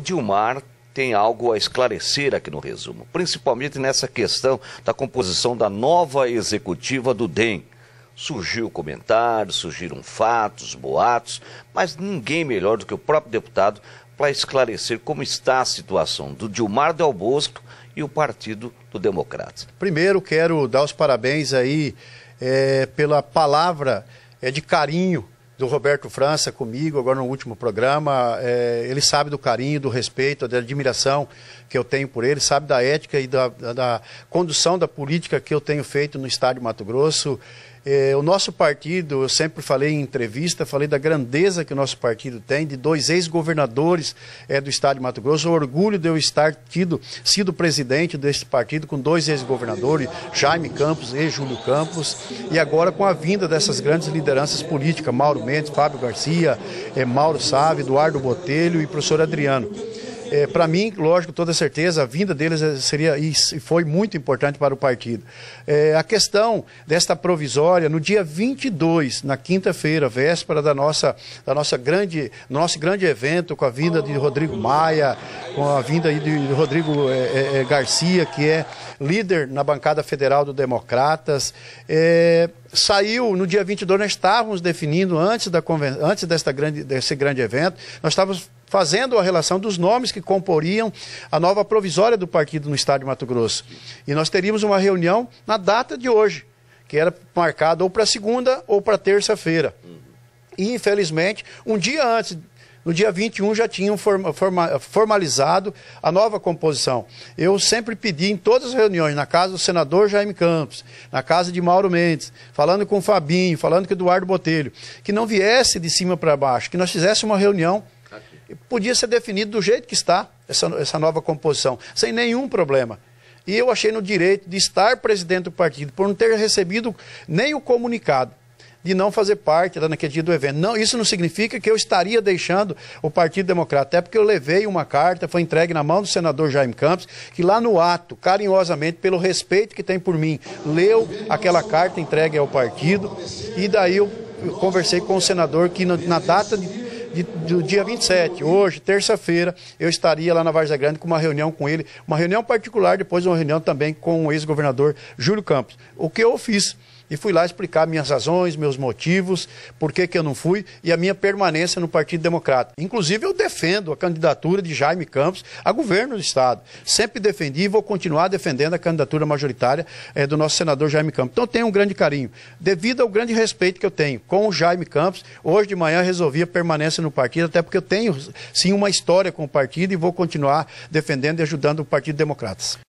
o Dilmar tem algo a esclarecer aqui no resumo, principalmente nessa questão da composição da nova executiva do DEM. Surgiu comentários, surgiram fatos, boatos, mas ninguém melhor do que o próprio deputado para esclarecer como está a situação do Dilmar Del Bosco e o Partido do Democrata. Primeiro, quero dar os parabéns aí é, pela palavra é, de carinho do Roberto França comigo, agora no último programa. É, ele sabe do carinho, do respeito, da admiração que eu tenho por ele, sabe da ética e da, da, da condução da política que eu tenho feito no Estádio Mato Grosso. É, o nosso partido, eu sempre falei em entrevista, falei da grandeza que o nosso partido tem, de dois ex-governadores é, do estado de Mato Grosso. O orgulho de eu estar tido, sido presidente deste partido com dois ex-governadores, Jaime Campos e Júlio Campos, e agora com a vinda dessas grandes lideranças políticas, Mauro Mendes, Fábio Garcia, é, Mauro Sávio, Eduardo Botelho e professor Adriano. É, para mim, lógico, toda certeza, a vinda deles eh, seria e foi muito importante para o partido. É, a questão desta provisória, no dia 22, na quinta-feira, véspera da nossa, da nossa grande, nosso grande evento, com a vinda de Rodrigo Maia, com a vinda de Rodrigo é, Garcia, que é líder na bancada federal do Democratas, é, saiu no dia 22, nós estávamos definindo antes, da, antes desta grande, desse grande evento, nós estávamos fazendo a relação dos nomes que comporiam a nova provisória do partido no estado de Mato Grosso. E nós teríamos uma reunião na data de hoje, que era marcada ou para segunda ou para terça-feira. E, infelizmente, um dia antes no dia 21 já tinham formalizado a nova composição. Eu sempre pedi em todas as reuniões, na casa do senador Jaime Campos, na casa de Mauro Mendes, falando com o Fabinho, falando com o Eduardo Botelho, que não viesse de cima para baixo, que nós fizéssemos uma reunião podia ser definido do jeito que está essa, essa nova composição, sem nenhum problema. E eu achei no direito de estar presidente do partido, por não ter recebido nem o comunicado de não fazer parte lá naquele dia do evento. Não, isso não significa que eu estaria deixando o Partido Democrata, até porque eu levei uma carta, foi entregue na mão do senador Jaime Campos, que lá no ato, carinhosamente, pelo respeito que tem por mim, leu aquela carta entregue ao partido, e daí eu conversei com o senador que na data de de, do dia 27, hoje, terça-feira, eu estaria lá na Varza Grande com uma reunião com ele, uma reunião particular, depois uma reunião também com o ex-governador Júlio Campos. O que eu fiz? E fui lá explicar minhas razões, meus motivos, por que, que eu não fui e a minha permanência no Partido Democrata. Inclusive, eu defendo a candidatura de Jaime Campos a governo do Estado. Sempre defendi e vou continuar defendendo a candidatura majoritária eh, do nosso senador Jaime Campos. Então, tenho um grande carinho. Devido ao grande respeito que eu tenho com o Jaime Campos, hoje de manhã resolvi a permanência no partido, até porque eu tenho, sim, uma história com o partido e vou continuar defendendo e ajudando o Partido Democrata.